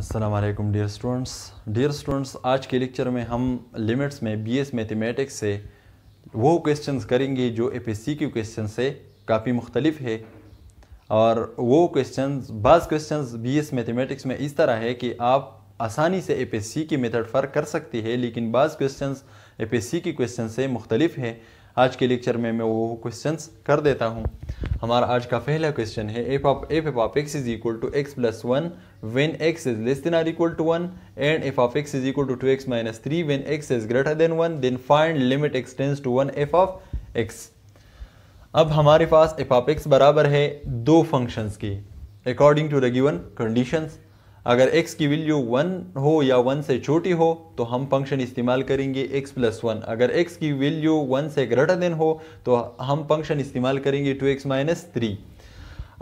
Aslam dear students dear students आज के lecture में हम लिमिट्स में बीएस मैथमेटिक्स से वो क्वेश्चंस करेंगे जो सी के क्वेश्चन से काफ़ी मुख्तलिफ है और वो क्वेश्चंस बाज़ क्वेश्चंस बीएस मैथमेटिक्स में इस तरह है कि आप आसानी से सी की मेथड पर कर सकती है लेकिन बाज़ एस सी के क्वेश्चन से मुख्तलिफ है आज के लेक्चर में मैं वो क्वेश्चन कर देता हूँ हमारा आज का पहला क्वेश्चन है F of F F of x is equal to x plus one when x is less than or equal to one and F of x is equal to two x minus three when x is greater than one then find limit expanse to one F of X अब हमारे पास F of x बराबर है दो functions की according to the given conditions अगर x की value one हो या वन से छोटी हो तो हम फंक्शन इस्तेमाल करेंगे x प्लस वन अगर x की वैल्यू वन से ग्रेटर देन हो तो हम फंक्शन इस्तेमाल करेंगे टू एक्स माइनस थ्री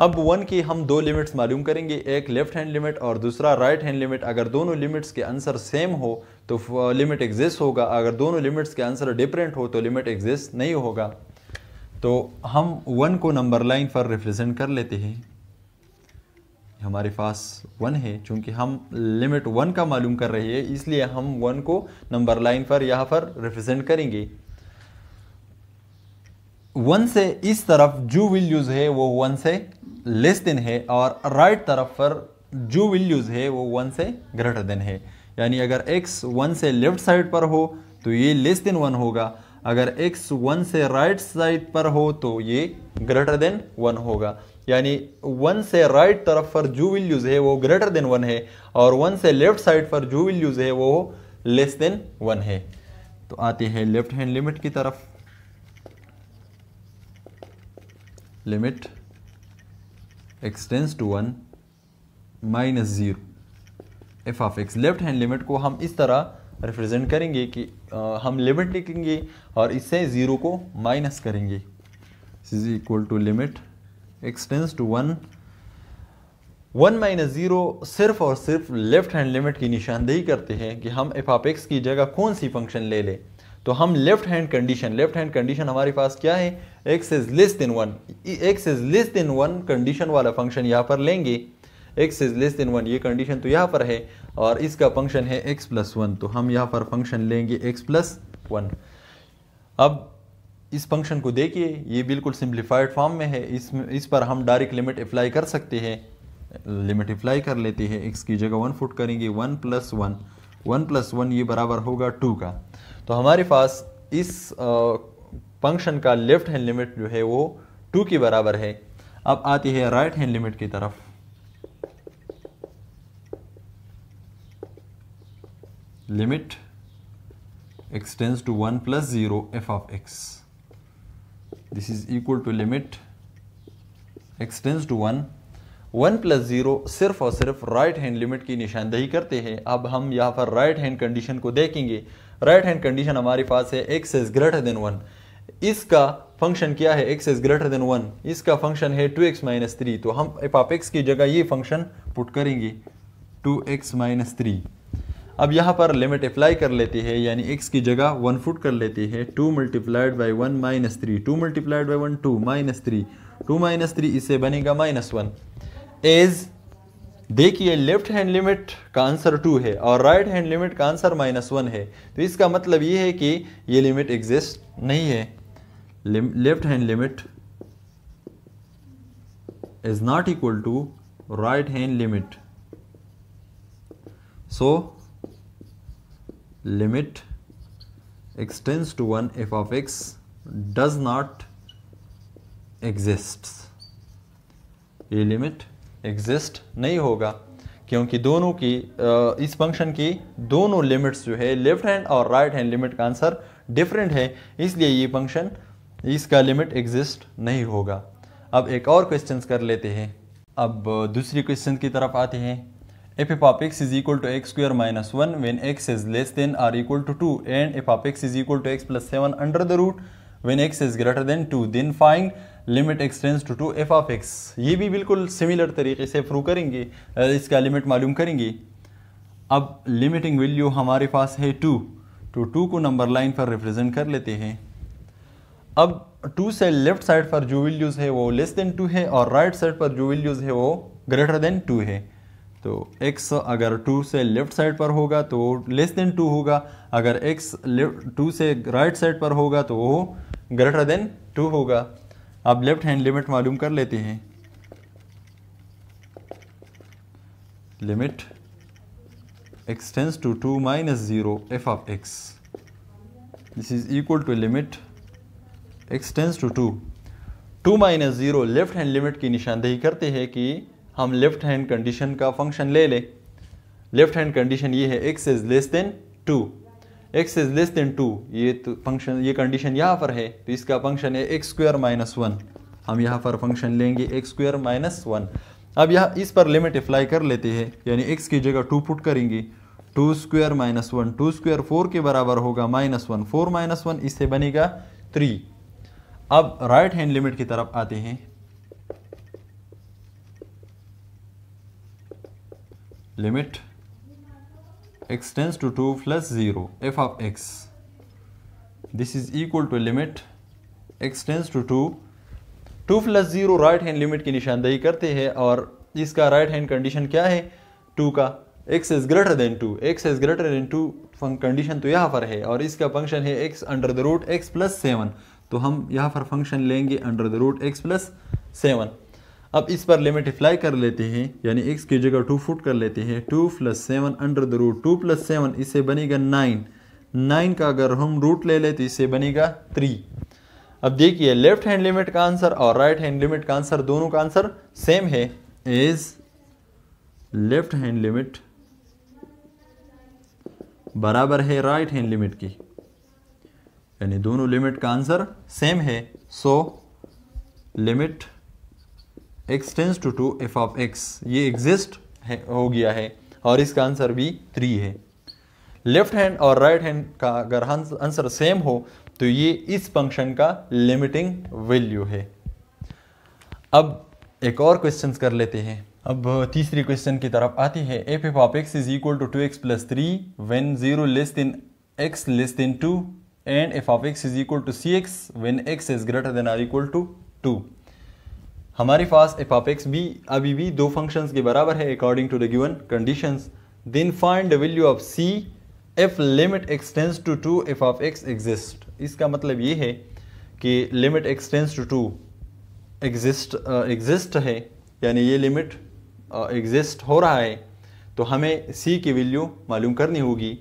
अब वन की हम दो लिमिट्स मालूम करेंगे एक लेफ्ट हैंड लिमिट और दूसरा राइट हैंड लिमिट अगर दोनों लिमिट्स के आंसर सेम हो तो लिमिट एग्जिस्ट होगा अगर दोनों लिमिट्स के आंसर डिफरेंट हो तो लिमिट एग्जिस्ट नहीं होगा तो हम वन को नंबर लाइन पर रिप्रेजेंट कर लेते हैं हमारे पास वन है चूँकि हम लिमिट वन का मालूम कर रहे हैं इसलिए हम वन को नंबर लाइन पर यहाँ पर रिप्रेजेंट करेंगे वन से इस तरफ जो वैल्यूज़ है वो वन से लेस देन है और राइट तरफ पर जो वैल्यूज़ है वो वन से ग्रेटर देन है यानी अगर एक्स वन से लेफ्ट साइड पर हो तो ये लेस देन वन होगा अगर एक्स वन से राइट साइड पर हो तो ये ग्रेटर देन वन होगा यानी वन से राइट right तरफ पर जो वैल्यूज़ है वो ग्रेटर देन वन है और वन से लेफ्ट साइड पर जो वैल्यूज़ है वो लेस देन वन है तो आते हैं लेफ्ट हैंड लिमिट की तरफ limit expanse to one minus zero F of X left hand limit को हम इस तरह रिप्रेजेंट करेंगे कि आ, हम लिमिट लिखेंगे और इससे ज़ीरो को माइनस करेंगे is equal to limit expanse to one one minus zero सिर्फ और सिर्फ लेफ्ट हैंड लिमिट की निशानदेही करते हैं कि हम एफ आप एक्स की जगह कौन सी फंक्शन ले लें तो हम left hand condition left hand condition हमारे पास क्या है x is less than one X is less than one condition वाला फंक्शन यहाँ पर लेंगे X is less than one ये कंडीशन तो यहाँ पर है और इसका फंक्शन है एक्स प्लस वन तो हम यहाँ पर फंक्शन लेंगे एक्स प्लस वन अब इस फंक्शन को देखिए ये बिल्कुल सिंप्लीफाइड फॉर्म में है इस इस पर हम डायरेक्ट लिमिट अप्लाई कर सकते हैं लिमिट अप्लाई कर लेते हैं एक्स की जगह वन फुट करेंगे one plus one one plus one ये बराबर होगा टू का तो हमारे पास इस फंक्शन का लेफ्ट हैंड लिमिट जो है वो टू के बराबर है अब आती है राइट हैंड लिमिट की तरफ limit expanse to one plus zero F of x this is equal to limit x to one one plus zero सिर्फ और सिर्फ राइट हैंड लिमिट की निशानदेही करते हैं अब हम यहाँ पर राइट हैंड कंडीशन को देखेंगे राइट हैंड कंडीशन हमारे पास है x is greater than one इसका फंक्शन क्या है x is greater than one इसका फंक्शन है टू एक्स माइनस थ्री तो हम एप एक्स की जगह ये फंक्शन पुट करेंगे टू एक्स माइनस थ्री अब यहाँ पर लिमिट अप्लाई कर लेती है यानी एक्स की जगह वन फुट कर लेती है two multiplied by one minus three two multiplied by one two minus three two minus three इससे बनेगा माइनस वन एज देखिए लेफ्ट हैंड लिमिट का आंसर टू है और राइट हैंड लिमिट का आंसर माइनस वन है तो इसका मतलब ये है कि ये लिमिट एग्जिस्ट नहीं है left hand limit is not equal to right hand limit so limit x tends to 1 f of x does not exists ये लिमिट एग्जिस्ट नहीं होगा क्योंकि दोनों की इस फंक्शन की दोनों लिमिट्स जो है लेफ्ट हैंड और राइट हैंड लिमिट का आंसर डिफरेंट है इसलिए ये फंक्शन इसका लिमिट एग्जिस्ट नहीं होगा अब एक और क्वेश्चन कर लेते हैं अब दूसरी क्वेश्चन की तरफ आते हैं if f of x is equal to x square minus 1 when x is less than or equal to 2 and f x is equal to x plus 7 under the root when x is greater than 2 then find limit expanse to two f of x ये भी बिल्कुल similar तरीके से फ्रू करेंगे इसका limit मालूम करेंगे अब लिमिटिंग वैल्यू हमारे पास है टू तो टू को नंबर लाइन पर रिप्रेजेंट कर लेते हैं अब टू से लेफ्ट साइड पर जो वैल्यूज़ है वो लेस देन टू है और राइट right साइड पर जो वैल्यूज़ है वो ग्रेटर देन टू है तो x अगर 2 से लेफ्ट साइड पर होगा तो लेस देन 2 होगा अगर x लेफ्ट 2 से राइट साइड पर होगा तो वो ग्रेटर देन 2 होगा अब लेफ्ट हैंड लिमिट मालूम कर लेते हैं limit expanse to two minus zero F of x this is equal to limit expanse to two two minus zero left hand limit की निशानदेही करते हैं कि हम लेफ्ट हैंड कंडीशन का फंक्शन ले लें लेफ्ट हैंड कंडीशन ये है x is less than two x is less than two ये तो फंक्शन ये कंडीशन यहाँ पर है तो इसका फंक्शन है एक्स स्क्र माइनस वन हम यहाँ पर फंक्शन लेंगे एक्स स्क्र माइनस वन अब यहाँ इस पर लिमिट अप्लाई कर लेते हैं यानी एक्स की जगह टू पुट करेंगे two square minus one two square four के बराबर होगा minus one four minus one इससे बनेगा थ्री अब राइट हैंड लिमिट की तरफ आते हैं limit x tends to two plus zero F of x this is equal to limit x tends to two two plus zero right hand limit की निशानदेही करते हैं और इसका राइट हैंड कंडीशन क्या है टू का x is greater than two x is greater than two condition तो यहाँ पर है और इसका फंक्शन है x under the root x plus seven तो हम यहाँ पर फंक्शन लेंगे under the root x plus seven अब इस पर लिमिट अप्लाई कर लेते हैं यानी एक्स की जगह टू फुट कर लेते हैं two plus seven under the root two plus seven इससे बनेगा नाइन नाइन का अगर हम रूट ले लें तो इससे बनेगा थ्री अब देखिए लेफ्ट हैंड लिमिट का आंसर और राइट हैंड लिमिट का आंसर दोनों का आंसर सेम है इज लेफ्ट हैंड लिमिट बराबर है राइट हैंड लिमिट की यानी दोनों लिमिट का आंसर सेम है so limit x tends to two f of x ये एग्जिस्ट हो गया है और इसका आंसर भी थ्री है लेफ्ट हैंड और राइट right हैंड का अगर आंसर सेम हो तो ये इस फंक्शन का लिमिटिंग वैल्यू है अब एक और क्वेश्चन कर लेते हैं अब तीसरी क्वेश्चन की तरफ आती है f F of x is equal to two x plus three when zero less than x less than two and F of x is equal to c x when x is greater than or equal to two हमारे पास F of x भी अभी भी दो functions के बराबर है according to the given conditions then find the value of c if limit expanse to two f of x exist इसका मतलब ये है कि limit expanse to two exist exist है यानी ये लिमिट एग्जिस्ट uh, हो रहा है तो हमें सी की वैल्यू मालूम करनी होगी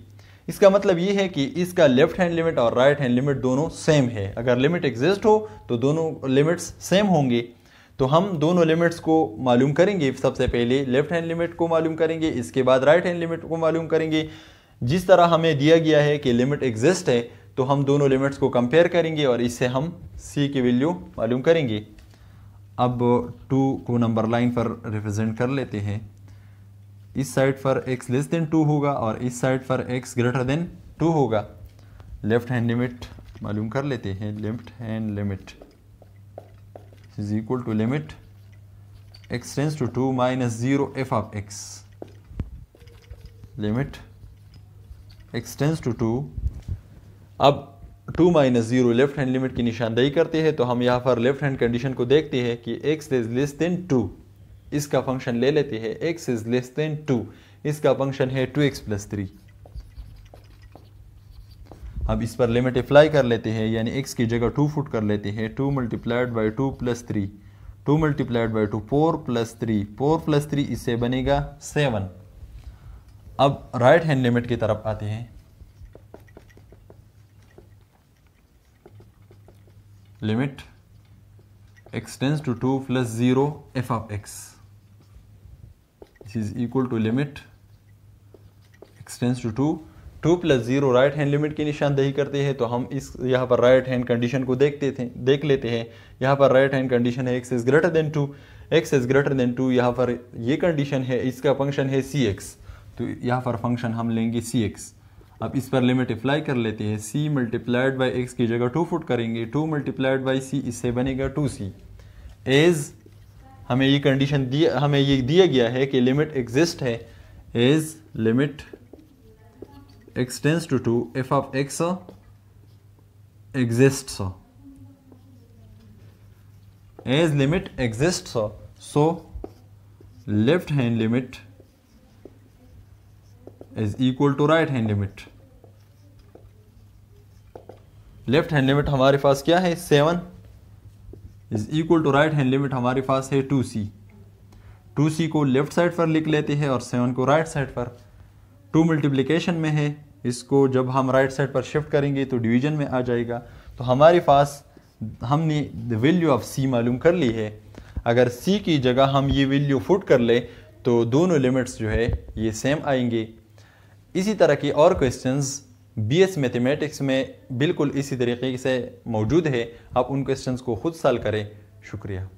इसका मतलब ये है कि इसका लेफ्ट हैंड लिमिट और राइट हैंड लिमिट दोनों सेम है अगर लिमिट एग्जिस्ट हो तो दोनों लिमिट्स सेम होंगे तो हम दोनों लिमिट्स को मालूम करेंगे सबसे पहले लेफ्ट हैंड लिमिट को मालूम करेंगे इसके बाद राइट हैंड लिमिट को मालूम करेंगे जिस तरह हमें दिया गया है कि लिमिट एग्जिस्ट है तो हम दोनों लिमिट्स को कंपेयर करेंगे और इससे हम सी की वैल्यू मालूम करेंगे अब टू को नंबर लाइन पर रिप्रेजेंट कर लेते हैं इस साइड पर x लेस देन टू होगा और इस साइड पर x ग्रेटर देन टू होगा लेफ्ट हैंड लिमिट मालूम कर लेते हैं left hand limit is equal to limit x tends to 2 minus 0 f of x limit x tends to 2 अब 2 minus zero left hand limit की निशानदेही करते हैं तो हम यहाँ पर लेफ्ट हैंड कंडीशन को देखते हैं कि x इज़ लेस देन 2 इसका फंक्शन ले लेते हैं x इज़ लेस देन 2 इसका फंक्शन है 2x एक्स प्लस थ्री अब इस पर लिमिट अप्लाई कर लेते हैं यानी एक्स की जगह टू फुट कर लेते हैं two multiplied by two plus three two multiplied by two four plus three four plus three इससे बनेगा सेवन अब राइट हैंड लिमिट की तरफ आते हैं limit expanse to two plus zero F of x this is equal to limit expanse to two two plus zero right hand limit की निशानदेही करते हैं तो हम इस यहाँ पर राइट हैंड कंडीशन को देखते थे देख लेते हैं यहाँ पर राइट हैंड कंडीशन है x is greater than two x is greater than two यहाँ पर ये कंडीशन है इसका फंक्शन है सी एक्स तो यहाँ पर फंक्शन हम लेंगे सी एक्स अब इस पर लिमिट अप्लाई कर लेते हैं सी मल्टीप्लाइड बाई एक्स की जगह टू फुट करेंगे टू मल्टीप्लाइड बाई सी इससे बनेगा टू सी एज हमें ये कंडीशन दिया हमें ये दिया गया है कि लिमिट एग्जिस्ट है as limit x tends to 2 f of x exists as limit exists so left hand limit is equal to right hand limit left hand limit हमारे पास क्या है seven is equal to right hand limit हमारे पास है to C to सी को left side पर लिख लेते हैं और सेवन को राइट right साइड पर टू मल्टीप्लिकेशन में है इसको जब हम राइट साइड पर शिफ्ट करेंगे तो डिवीजन में आ जाएगा तो हमारे पास हमने वैल्यू ऑफ सी मालूम कर ली है अगर सी की जगह हम ये वैल्यू फुट कर ले तो दोनों लिमिट्स जो है ये सेम आएंगे इसी तरह के और क्वेश्चंस बीएस मैथमेटिक्स में बिल्कुल इसी तरीके से मौजूद है आप उन क्वेश्चंस को खुद सॉल्व करें शुक्रिया